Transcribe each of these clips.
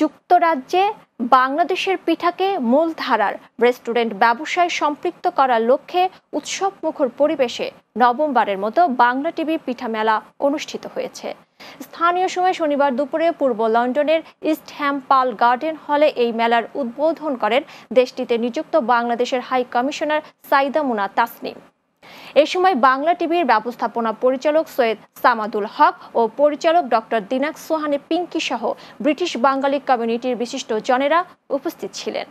যুক্তরাজ্যে বাংলাদেশের পিঠাকে মূলধারার রেস্টুরেন্ট ব্যবসায় সম্পৃক্ত করার লক্ষ্যে উৎসব মুখর পরিবেশে নবমবারের মতো বাংলা টিভি পিঠা মেলা অনুষ্ঠিত হয়েছে স্থানীয় সময় শনিবার দুপুরে পূর্ব লন্ডনের ইস্ট হ্যাম্পাল পাল গার্ডেন হলে এই মেলার উদ্বোধন করেন দেশটিতে নিযুক্ত বাংলাদেশের হাই কমিশনার সাইদা মুনা তাসনিম এ সময় বাংলা টিভির ব্যবস্থাপনা পরিচালক সৈয়দ সামাদুল হক ও পরিচালক ডক্টর দিনাক সোহানে পিঙ্কি সহ ব্রিটিশ বাঙালি কমিউনিটির বিশিষ্ট জনেরা উপস্থিত ছিলেন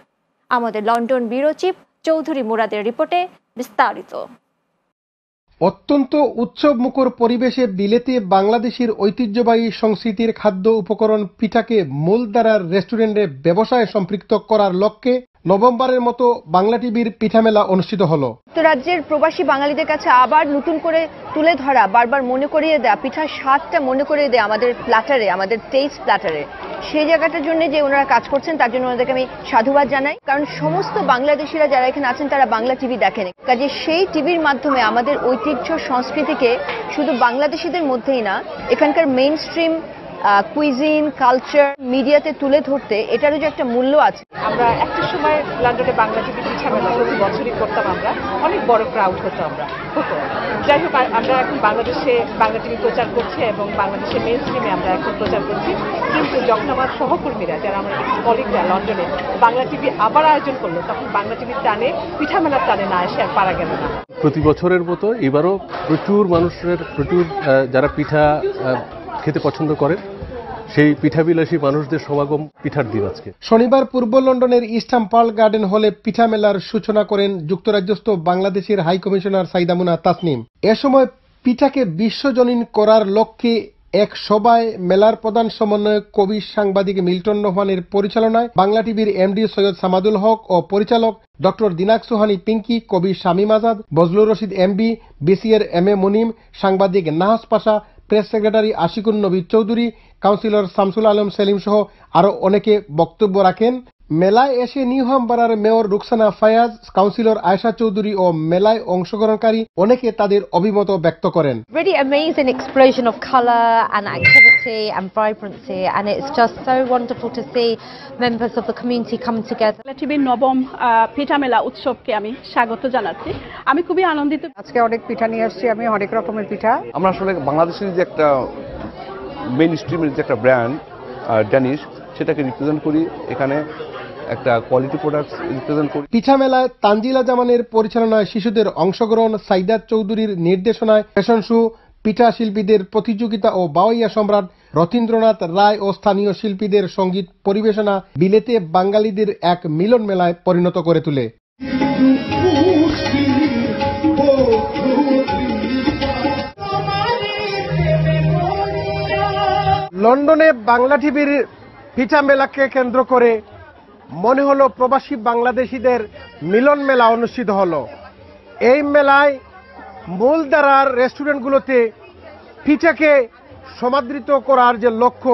আমাদের লন্ডন ব্যুরো চিফ চৌধুরী মুরাদের রিপোর্টে বিস্তারিত অত্যন্ত উৎসব মুখর পরিবেশে বিলেতে বাংলাদেশের ঐতিহ্যবাহী সংস্কৃতির খাদ্য উপকরণ পিঠাকে দ্বারার রেস্টুরেন্টে ব্যবসায় সম্পৃক্ত করার লক্ষ্যে নভেম্বরের মতো বাংলা টিভির পিঠামেলা অনুষ্ঠিত হলো রাজ্যের প্রবাসী বাঙালিদের কাছে আবার নতুন করে তুলে ধরা বারবার মনে করিয়ে দেয়া পিঠার স্বাদটা মনে করিয়ে দেয় আমাদের প্ল্যাটারে আমাদের টেস্ট প্ল্যাটারে সেই জায়গাটার জন্য যে ওনারা কাজ করছেন তার জন্য ওনাদেরকে আমি সাধুবাদ জানাই কারণ সমস্ত বাংলাদেশিরা যারা এখানে আছেন তারা বাংলা টিভি দেখেন কাজে সেই টিভির মাধ্যমে আমাদের ঐতিহ্য সংস্কৃতিকে শুধু বাংলাদেশিদের মধ্যেই না এখানকার মেইন স্ট্রিম কুইজিন কালচার মিডিয়াতে তুলে ধরতে এটারও যে একটা মূল্য আছে আমরা একটা সময় লন্ডনে বাংলা টিভি মেলা প্রতি বছরই করতাম আমরা অনেক বড় ক্রাউড হতো আমরা হতো যাই হোক আমরা এখন বাংলাদেশে বাংলা টিভি প্রচার করছে এবং বাংলাদেশে মেন স্ট্রিমে আমরা এখন প্রচার করছি কিন্তু যখন আমার সহকর্মীরা যারা আমার কলিগরা লন্ডনে বাংলা টিভি আবার আয়োজন করলো তখন বাংলা টিভির টানে পিঠামেলার টানে না এসে আর পারা গেল না প্রতি বছরের মতো এবারও প্রচুর মানুষের প্রচুর যারা পিঠা খেতে পছন্দ করেন সেই পিঠাবিলাসী মানুষদের সমাগম পিঠার দিন আজকে শনিবার পূর্ব লন্ডনের ইস্টাম পার্ল গার্ডেন হলে পিঠা মেলার সূচনা করেন যুক্তরাজ্যস্থ বাংলাদেশের হাই কমিশনার সাইদামুনা তাসনিম এ সময় পিঠাকে বিশ্বজনীন করার লক্ষ্যে এক সভায় মেলার প্রধান সমন্বয়ক কবি সাংবাদিক মিল্টন রহমানের পরিচালনায় বাংলা টিভির এমডি সৈয়দ সামাদুল হক ও পরিচালক ডক্টর দিনাক সুহানি পিঙ্কি কবি শামীম আজাদ বজলুর রশিদ এমবি বিসিএর এম এ মুনিম সাংবাদিক Nahas Pasha press secretary Ashikur Nabi Chowdhury councillor Shamsul Alam Selim সহ আরও অনেকে বক্তব্য রাখেন মেলায় এসে নিউহামবাড়ার মেয়র রুকসানা ফায়াজ কাউন্সিলর আয়শা চৌধুরী ও মেলায় অংশগ্রহণকারী অনেকে তাদের অভিমত ব্যক্ত করেন and vibrancy and it's just so wonderful to see members of the community come together. পিঠা মেলা উৎসবকে আমি স্বাগত জানাচ্ছি আমি খুবই আনন্দিত আজকে অনেক পিঠা নিয়ে আসছি আমি অনেক রকমের পিঠা আমরা আসলে বাংলাদেশের যে একটা মেইন স্ট্রিমের যে একটা ব্র্যান্ড ড্যানিশ সেটাকে রিপ্রেজেন্ট করি এখানে একটা কোয়ালিটি প্রোডাক্ট রিপ্রেজেন্ট করি পিঠা মেলায় তানজিলা জামানের পরিচালনায় শিশুদের অংশগ্রহণ সাইদার চৌধুরীর নির্দেশনায় ফ্যাশন শো পিঠা শিল্পীদের প্রতিযোগিতা ও বাওয়াইয়া সম্রাট রথীন্দ্রনাথ রায় ও স্থানীয় শিল্পীদের সঙ্গীত পরিবেশনা বিলেতে বাঙালিদের এক মিলন মেলায় পরিণত করে তোলে লন্ডনে বাংলা টিভির পিঠা মেলাকে কেন্দ্র করে মনে হলো প্রবাসী বাংলাদেশিদের মিলন মেলা অনুষ্ঠিত হলো এই মেলায় মূলধারার রেস্টুরেন্টগুলোতে পিঠাকে সমাদৃত করার যে লক্ষ্য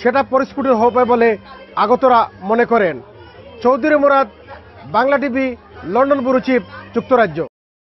সেটা পরিস্ফুট হবে বলে আগতরা মনে করেন Chowdhury Murad Bangla TV London bureau chief যুক্তরাজ্য